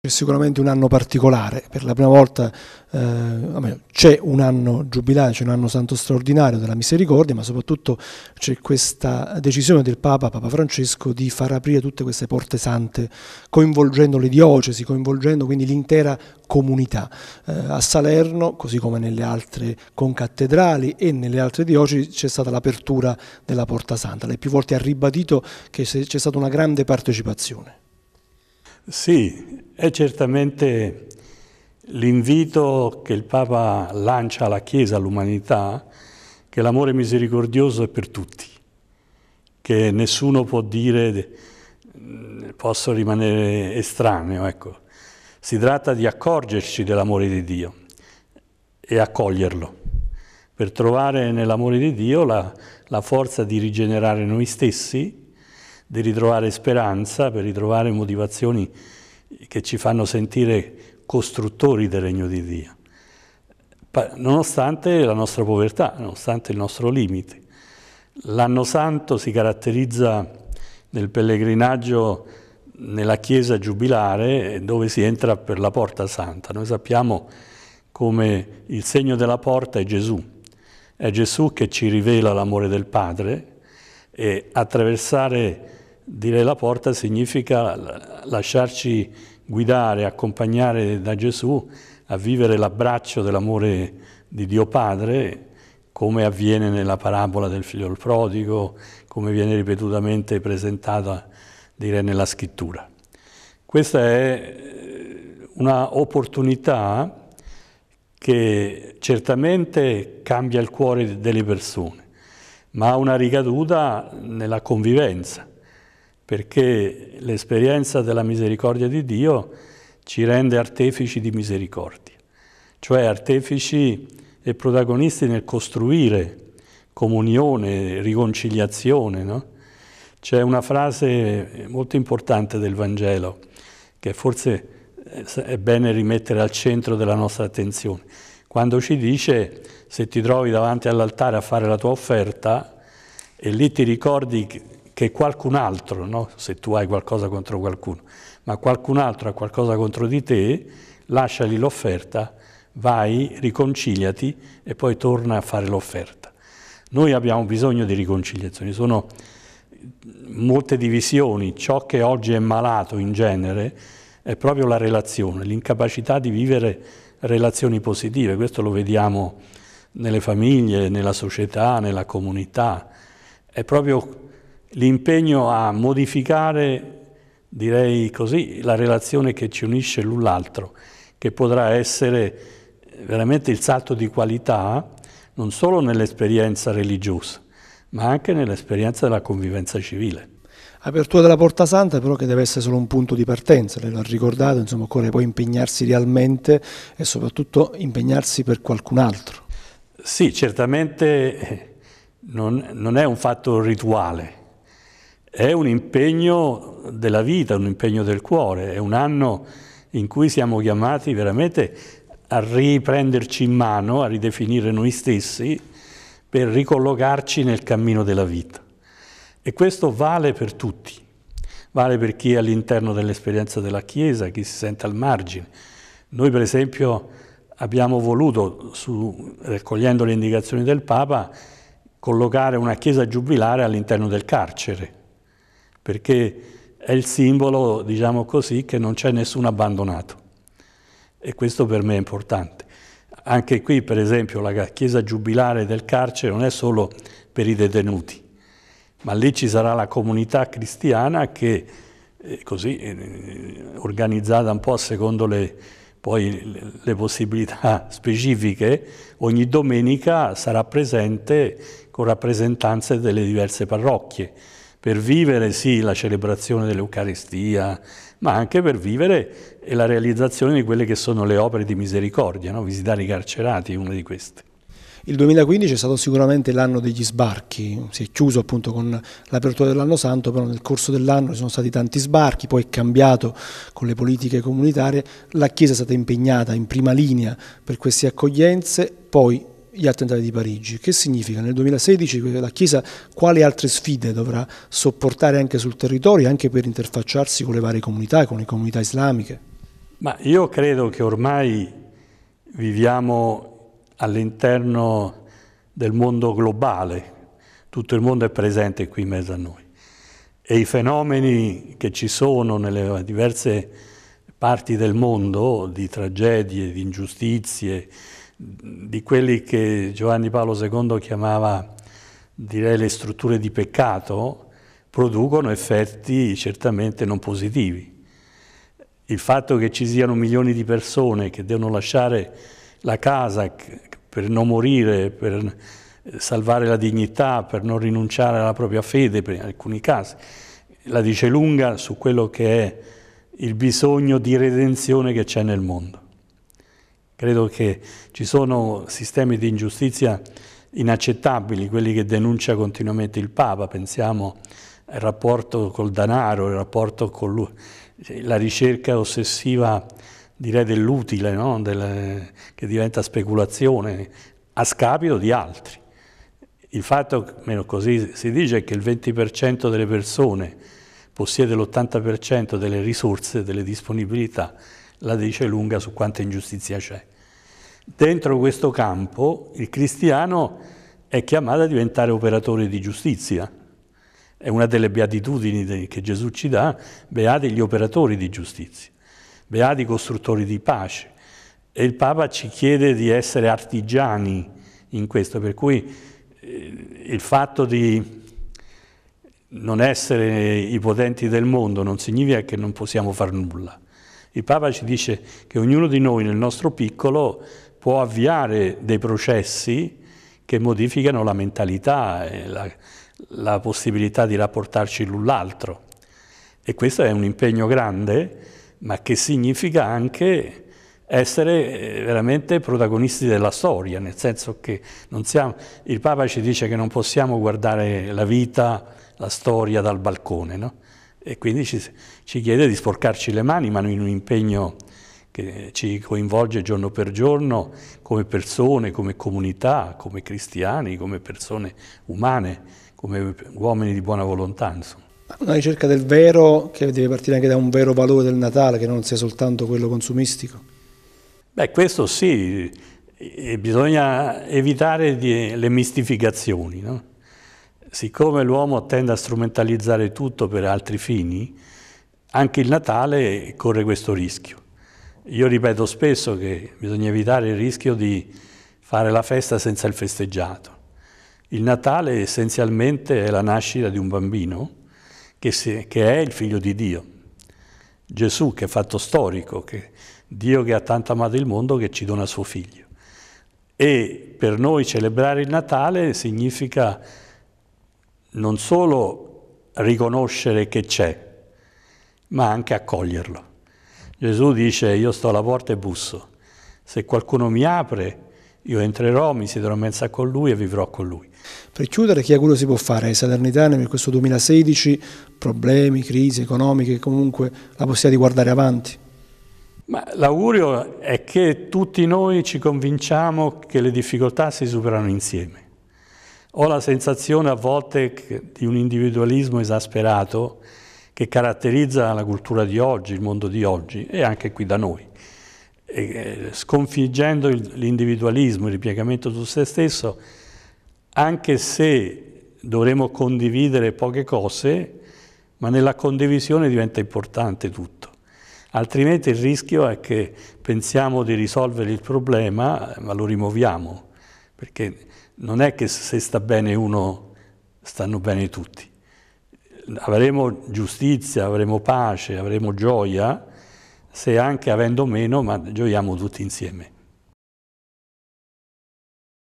C'è sicuramente un anno particolare, per la prima volta eh, c'è un anno giubilare, c'è un anno santo straordinario della misericordia, ma soprattutto c'è questa decisione del Papa, Papa Francesco, di far aprire tutte queste porte sante, coinvolgendo le diocesi, coinvolgendo quindi l'intera comunità. Eh, a Salerno, così come nelle altre concattedrali e nelle altre diocesi, c'è stata l'apertura della porta santa. Lei più volte ha ribadito che c'è stata una grande partecipazione. Sì, è certamente l'invito che il Papa lancia alla Chiesa, all'umanità, che l'amore misericordioso è per tutti, che nessuno può dire posso rimanere estraneo, ecco. Si tratta di accorgerci dell'amore di Dio e accoglierlo, per trovare nell'amore di Dio la, la forza di rigenerare noi stessi di ritrovare speranza, per ritrovare motivazioni che ci fanno sentire costruttori del regno di Dio, nonostante la nostra povertà, nonostante il nostro limite. L'anno santo si caratterizza nel pellegrinaggio nella chiesa giubilare dove si entra per la porta santa. Noi sappiamo come il segno della porta è Gesù. È Gesù che ci rivela l'amore del Padre e attraversare Dire la porta significa lasciarci guidare, accompagnare da Gesù a vivere l'abbraccio dell'amore di Dio Padre, come avviene nella parabola del figlio del prodigo, come viene ripetutamente presentata dire, nella scrittura. Questa è eh, un'opportunità che certamente cambia il cuore delle persone, ma ha una ricaduta nella convivenza perché l'esperienza della misericordia di Dio ci rende artefici di misericordia, cioè artefici e protagonisti nel costruire comunione, riconciliazione. No? C'è una frase molto importante del Vangelo che forse eh, è bene rimettere al centro della nostra attenzione, quando ci dice se ti trovi davanti all'altare a fare la tua offerta e lì ti ricordi che qualcun altro, no? se tu hai qualcosa contro qualcuno, ma qualcun altro ha qualcosa contro di te, lasciali l'offerta, vai, riconciliati e poi torna a fare l'offerta. Noi abbiamo bisogno di riconciliazioni, sono molte divisioni, ciò che oggi è malato in genere è proprio la relazione, l'incapacità di vivere relazioni positive, questo lo vediamo nelle famiglie, nella società, nella comunità, è proprio l'impegno a modificare, direi così, la relazione che ci unisce l'un l'altro, che potrà essere veramente il salto di qualità non solo nell'esperienza religiosa, ma anche nell'esperienza della convivenza civile. Apertura della Porta Santa però che deve essere solo un punto di partenza, lei l'ha ricordato, insomma occorre poi impegnarsi realmente e soprattutto impegnarsi per qualcun altro. Sì, certamente non, non è un fatto rituale, è un impegno della vita, un impegno del cuore, è un anno in cui siamo chiamati veramente a riprenderci in mano, a ridefinire noi stessi, per ricollocarci nel cammino della vita. E questo vale per tutti, vale per chi è all'interno dell'esperienza della Chiesa, chi si sente al margine. Noi per esempio abbiamo voluto, su, raccogliendo le indicazioni del Papa, collocare una Chiesa giubilare all'interno del carcere, perché è il simbolo, diciamo così, che non c'è nessuno abbandonato. E questo per me è importante. Anche qui, per esempio, la chiesa giubilare del carcere non è solo per i detenuti, ma lì ci sarà la comunità cristiana che, eh, così, eh, organizzata un po' secondo le, poi, le possibilità specifiche, ogni domenica sarà presente con rappresentanze delle diverse parrocchie per vivere sì la celebrazione dell'Eucarestia, ma anche per vivere la realizzazione di quelle che sono le opere di misericordia, no? visitare i carcerati è una di queste. Il 2015 è stato sicuramente l'anno degli sbarchi, si è chiuso appunto con l'apertura dell'anno santo, però nel corso dell'anno ci sono stati tanti sbarchi, poi è cambiato con le politiche comunitarie, la Chiesa è stata impegnata in prima linea per queste accoglienze, poi gli attentati di Parigi. Che significa? Nel 2016 la Chiesa quali altre sfide dovrà sopportare anche sul territorio, anche per interfacciarsi con le varie comunità, con le comunità islamiche? Ma io credo che ormai viviamo all'interno del mondo globale, tutto il mondo è presente qui in mezzo a noi e i fenomeni che ci sono nelle diverse parti del mondo di tragedie, di ingiustizie, di quelli che Giovanni Paolo II chiamava, direi, le strutture di peccato, producono effetti certamente non positivi. Il fatto che ci siano milioni di persone che devono lasciare la casa per non morire, per salvare la dignità, per non rinunciare alla propria fede, in alcuni casi, la dice lunga su quello che è il bisogno di redenzione che c'è nel mondo. Credo che ci sono sistemi di ingiustizia inaccettabili, quelli che denuncia continuamente il Papa, pensiamo al rapporto col denaro, il rapporto con la ricerca ossessiva direi dell'utile, no? Del, che diventa speculazione a scapito di altri. Il fatto, meno così si dice, che il 20% delle persone possiede l'80% delle risorse, delle disponibilità la dice lunga su quanta ingiustizia c'è. Dentro questo campo il cristiano è chiamato a diventare operatore di giustizia. È una delle beatitudini che Gesù ci dà, beati gli operatori di giustizia, beati i costruttori di pace. E il Papa ci chiede di essere artigiani in questo, per cui eh, il fatto di non essere i potenti del mondo non significa che non possiamo fare nulla il Papa ci dice che ognuno di noi nel nostro piccolo può avviare dei processi che modificano la mentalità, la, la possibilità di rapportarci l'un l'altro. E questo è un impegno grande, ma che significa anche essere eh, veramente protagonisti della storia, nel senso che siamo, il Papa ci dice che non possiamo guardare la vita, la storia dal balcone, no? e quindi ci, ci chiede di sporcarci le mani, ma in un impegno che ci coinvolge giorno per giorno come persone, come comunità, come cristiani, come persone umane, come uomini di buona volontà. Insomma. Una ricerca del vero che deve partire anche da un vero valore del Natale, che non sia soltanto quello consumistico. Beh, questo sì, bisogna evitare le mistificazioni, no? siccome l'uomo tende a strumentalizzare tutto per altri fini, anche il Natale corre questo rischio. Io ripeto spesso che bisogna evitare il rischio di fare la festa senza il festeggiato. Il Natale essenzialmente è la nascita di un bambino che, si, che è il figlio di Dio. Gesù che è fatto storico, che Dio che ha tanto amato il mondo che ci dona suo figlio. E per noi celebrare il Natale significa non solo riconoscere che c'è, ma anche accoglierlo. Gesù dice io sto alla porta e busso, se qualcuno mi apre io entrerò, mi siederò in mezzo con lui e vivrò con lui. Per chiudere, che auguro si può fare ai salernitani per questo 2016, problemi, crisi economiche, comunque la possibilità di guardare avanti? Ma l'augurio è che tutti noi ci convinciamo che le difficoltà si superano insieme ho la sensazione a volte di un individualismo esasperato che caratterizza la cultura di oggi, il mondo di oggi e anche qui da noi. E eh, sconfiggendo l'individualismo, il ripiegamento su se stesso, anche se dovremo condividere poche cose, ma nella condivisione diventa importante tutto. Altrimenti il rischio è che pensiamo di risolvere il problema, ma lo rimuoviamo perché non è che se sta bene uno stanno bene tutti. Avremo giustizia, avremo pace, avremo gioia, se anche avendo meno, ma gioiamo tutti insieme.